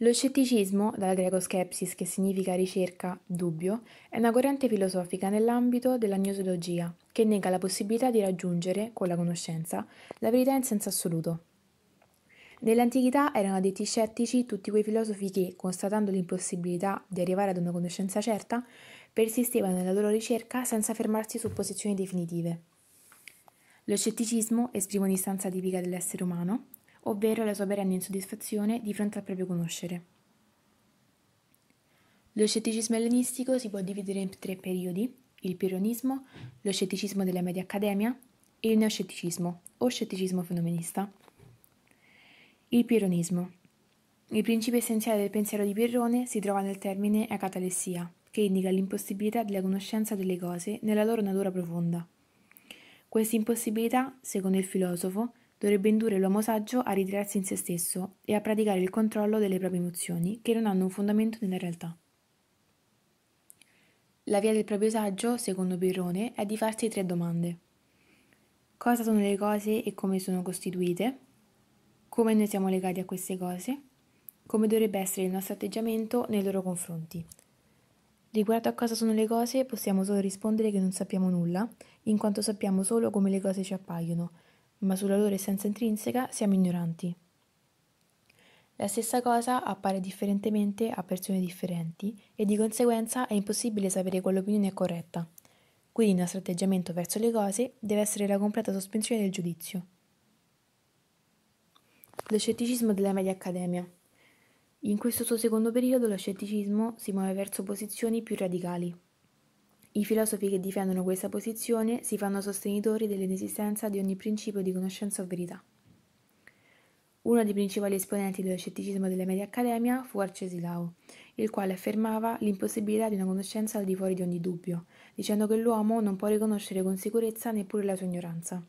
Lo scetticismo, dal greco skepsis che significa ricerca, dubbio, è una corrente filosofica nell'ambito della gnosologia, che nega la possibilità di raggiungere, con la conoscenza, la verità in senso assoluto. Nell'antichità erano detti scettici tutti quei filosofi che, constatando l'impossibilità di arrivare ad una conoscenza certa, persistevano nella loro ricerca senza fermarsi su posizioni definitive. Lo scetticismo esprime un'istanza tipica dell'essere umano, ovvero la sua perenne insoddisfazione di fronte al proprio conoscere. Lo scetticismo ellenistico si può dividere in tre periodi, il pironismo, lo scetticismo della media accademia e il neoscetticismo o scetticismo fenomenista. Il pironismo. Il principio essenziale del pensiero di Pirrone si trova nel termine acatalessia, che indica l'impossibilità della conoscenza delle cose nella loro natura profonda. Questa impossibilità, secondo il filosofo, dovrebbe indurre l'uomo saggio a ritirarsi in se stesso e a praticare il controllo delle proprie emozioni, che non hanno un fondamento nella realtà. La via del proprio saggio, secondo Pirrone, è di farsi tre domande. Cosa sono le cose e come sono costituite? Come noi siamo legati a queste cose? Come dovrebbe essere il nostro atteggiamento nei loro confronti? Riguardo a cosa sono le cose, possiamo solo rispondere che non sappiamo nulla, in quanto sappiamo solo come le cose ci appaiono ma sulla loro essenza intrinseca siamo ignoranti. La stessa cosa appare differentemente a persone differenti e di conseguenza è impossibile sapere quale opinione è corretta. Quindi il nostro atteggiamento verso le cose deve essere la completa sospensione del giudizio. Lo scetticismo della media accademia. In questo suo secondo periodo lo scetticismo si muove verso posizioni più radicali, i filosofi che difendono questa posizione si fanno sostenitori dell'inesistenza di ogni principio di conoscenza o verità. Uno dei principali esponenti dello scetticismo della media accademia fu Arcesilao, il quale affermava l'impossibilità di una conoscenza al di fuori di ogni dubbio, dicendo che l'uomo non può riconoscere con sicurezza neppure la sua ignoranza.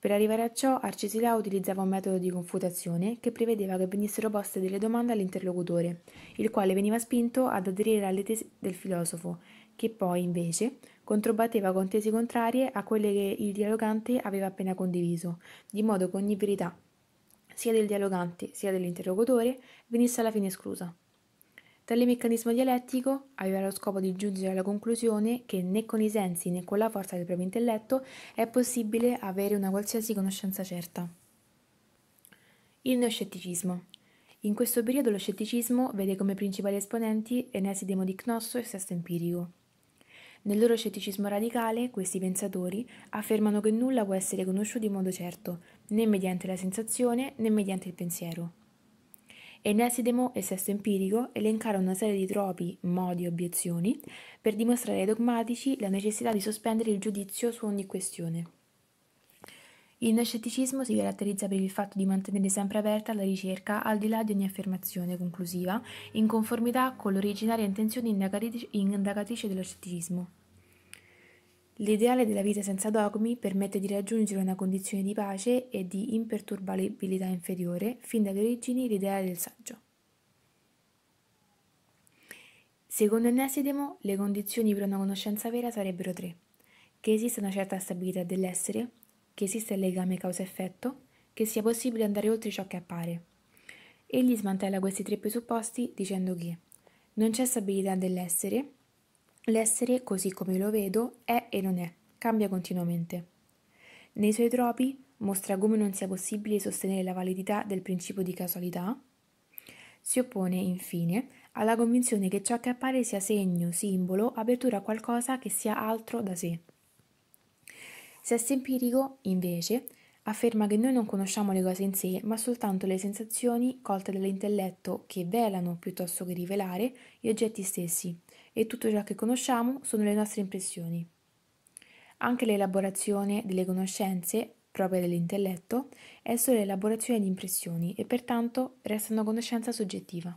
Per arrivare a ciò Arcesilao utilizzava un metodo di confutazione che prevedeva che venissero poste delle domande all'interlocutore, il quale veniva spinto ad aderire alle tesi del filosofo, che poi invece controbatteva con tesi contrarie a quelle che il dialogante aveva appena condiviso, di modo che ogni verità, sia del dialogante sia dell'interlocutore, venisse alla fine esclusa. Tale meccanismo dialettico aveva lo scopo di giungere alla conclusione che né con i sensi né con la forza del proprio intelletto è possibile avere una qualsiasi conoscenza certa. Il neoscetticismo. In questo periodo lo scetticismo vede come principali esponenti Enesidemo di Cnosso e Sesto Empirico. Nel loro scetticismo radicale, questi pensatori affermano che nulla può essere conosciuto in modo certo, né mediante la sensazione né mediante il pensiero. Enesi Demo e Sesto Empirico elencarono una serie di tropi, modi e obiezioni per dimostrare ai dogmatici la necessità di sospendere il giudizio su ogni questione. Il scetticismo si caratterizza per il fatto di mantenere sempre aperta la ricerca al di là di ogni affermazione conclusiva, in conformità con l'originaria intenzione indagatrice dello scetticismo. L'ideale della vita senza dogmi permette di raggiungere una condizione di pace e di imperturbabilità inferiore, fin dalle origini l'ideale del saggio. Secondo Enesidemo, le condizioni per una conoscenza vera sarebbero tre. Che esista una certa stabilità dell'essere, che esista il legame causa-effetto, che sia possibile andare oltre ciò che appare. Egli smantella questi tre presupposti dicendo che non c'è stabilità dell'essere, L'essere, così come lo vedo, è e non è, cambia continuamente. Nei suoi tropi mostra come non sia possibile sostenere la validità del principio di casualità. Si oppone, infine, alla convinzione che ciò che appare sia segno, simbolo, apertura a qualcosa che sia altro da sé. Sesto empirico, invece, afferma che noi non conosciamo le cose in sé, ma soltanto le sensazioni colte dall'intelletto che velano, piuttosto che rivelare, gli oggetti stessi, e tutto ciò che conosciamo sono le nostre impressioni. Anche l'elaborazione delle conoscenze, proprie dell'intelletto, è solo elaborazione di impressioni e pertanto resta una conoscenza soggettiva.